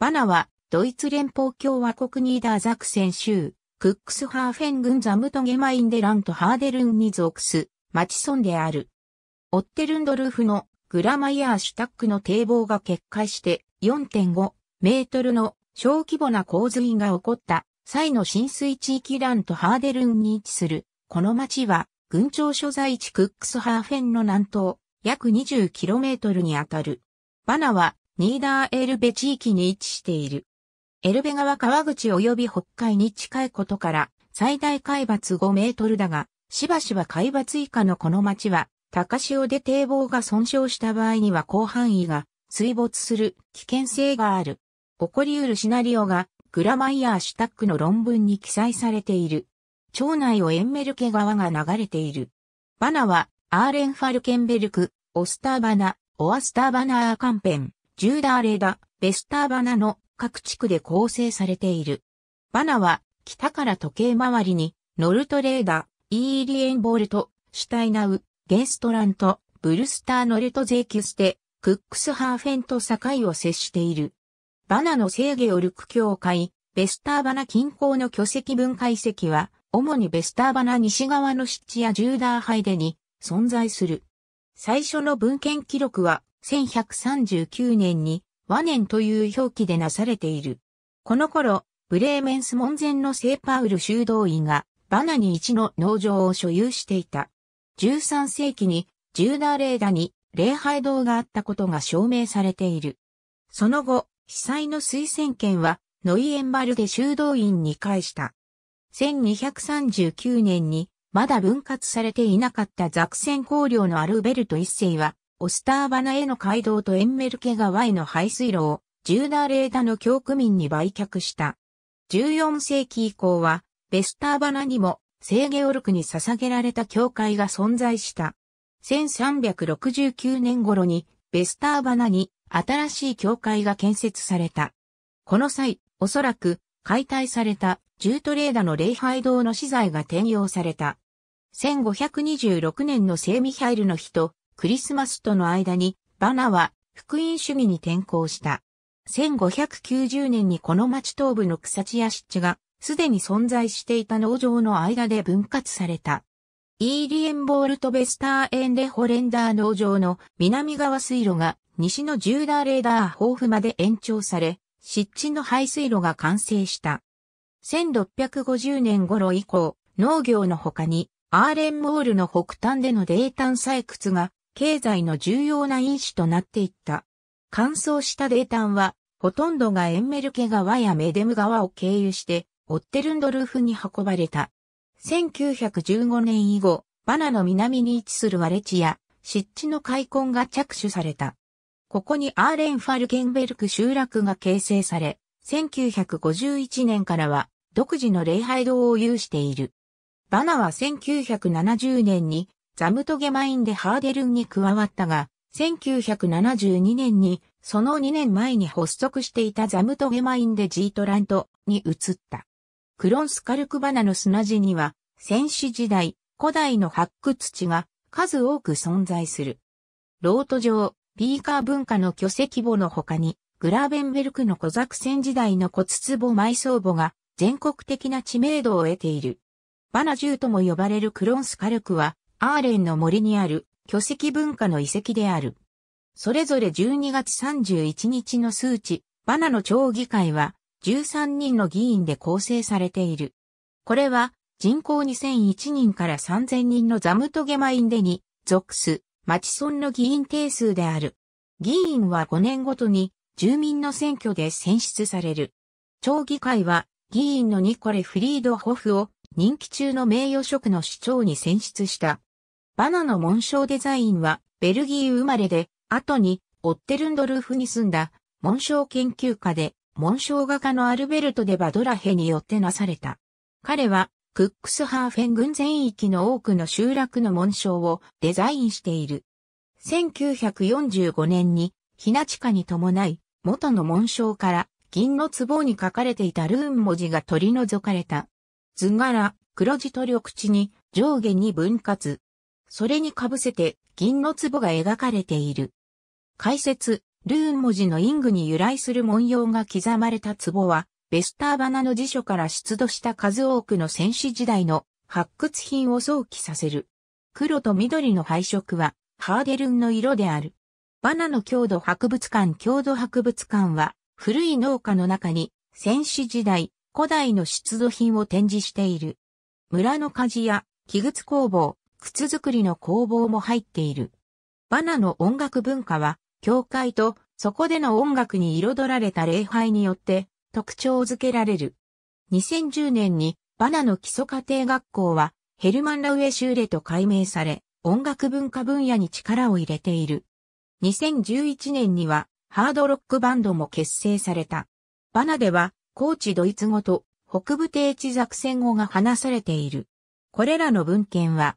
バナは、ドイツ連邦共和国ニーダーザクセン州、クックスハーフェン軍ザムトゲマインデラントハーデルンに属す、町村である。オッテルンドルフのグラマイヤーシュタックの堤防が決壊して4.5メートルの小規模な洪水が起こった際の浸水地域ラントハーデルンに位置する。この町は、群庁所在地クックスハーフェンの南東、約2 0トルにあたる。バナは、ニーダーエルベ地域に位置している。エルベ川川口及び北海に近いことから、最大海抜5メートルだが、しばしば海抜以下のこの町は、高潮で堤防が損傷した場合には広範囲が水没する危険性がある。起こり得るシナリオがグラマイヤー・シュタックの論文に記載されている。町内をエンメルケ川が流れている。バナはアーレンファルケンベルク、オスターバナ、オアスターバナーカンペン、ジューダーレダ、ベスターバナの各地区で構成されている。バナは、北から時計回りに、ノルトレーダ、イーリエンボルト、シュタイナウ、ゲンストラント、ブルスターノルトゼキュステ、クックスハーフェンと境を接している。バナの制御をルク教会、ベスターバナ近郊の巨石分解石は、主にベスターバナ西側の湿地やジューダーハイデに存在する。最初の文献記録は1139年に和年という表記でなされている。この頃、ブレーメンス門前のセーパウル修道院がバナニ一の農場を所有していた。13世紀にジューダーレーダに礼拝堂があったことが証明されている。その後、被災の推薦権はノイエンバルで修道院に返した。1239年にまだ分割されていなかったザクセン公領のアルベルト一世はオスターバナへの街道とエンメルケ川への排水路をジューダーレーダの教区民に売却した。14世紀以降は、ベスターバナにも、制ゲオルクに捧げられた教会が存在した。1369年頃に、ベスターバナに新しい教会が建設された。この際、おそらく解体されたジュートレーダの礼拝堂の資材が転用された。1526年の聖ミハイルの日とクリスマスとの間にバナは福音主義に転向した。1590年にこの町東部の草地や湿地がすでに存在していた農場の間で分割された。イーリエンボールトベスターエンレホレンダー農場の南側水路が西のジューダーレーダー豊富まで延長され、湿地の排水路が完成した。1650年頃以降、農業の他にアーレンモールの北端でのタン採掘が経済の重要な因子となっていった。乾燥した泥炭は、ほとんどがエンメルケ川やメデム川を経由して、オッテルンドルーフに運ばれた。1915年以後、バナの南に位置するワレチや、湿地の開墾が着手された。ここにアーレンファルケンベルク集落が形成され、1951年からは独自の礼拝堂を有している。バナは1970年にザムトゲマインでハーデルンに加わったが、1972年に、その2年前に発足していたザムトゲマインでジートラントに移った。クロンスカルクバナの砂地には、戦士時代、古代の発掘地が数多く存在する。ロート上、ビーカー文化の巨石墓の他に、グラーベンベルクの小作戦時代の骨壺埋葬墓が全国的な知名度を得ている。バナジューとも呼ばれるクロンスカルクは、アーレンの森にある巨石文化の遺跡である。それぞれ12月31日の数値、バナの町議会は13人の議員で構成されている。これは人口2001人から3000人のザムトゲマインデに属す町村の議員定数である。議員は5年ごとに住民の選挙で選出される。町議会は議員のニコレ・フリードホフを任期中の名誉職の市長に選出した。バナの紋章デザインは、ベルギー生まれで、後に、オッテルンドルーフに住んだ、紋章研究家で、紋章画家のアルベルト・デ・バドラヘによってなされた。彼は、クックスハーフェン群全域の多くの集落の紋章をデザインしている。1945年に、ひな地下に伴い、元の紋章から銀の壺に書かれていたルーン文字が取り除かれた。図柄、黒字と緑地に上下に分割。それにかぶせて銀の壺が描かれている。解説、ルーン文字のイングに由来する文様が刻まれた壺は、ベスターバナの辞書から出土した数多くの戦士時代の発掘品を想起させる。黒と緑の配色は、ハーデルンの色である。バナの郷土博物館郷土博物館は、古い農家の中に、戦士時代、古代の出土品を展示している。村の鍛冶屋、器具工房、靴作りの工房も入っている。バナの音楽文化は、教会とそこでの音楽に彩られた礼拝によって特徴づけられる。2010年にバナの基礎家庭学校はヘルマン・ラウエ・シューレと改名され、音楽文化分野に力を入れている。2011年にはハードロックバンドも結成された。バナでは、高知ドイツ語と北部低地作戦語が話されている。これらの文献は、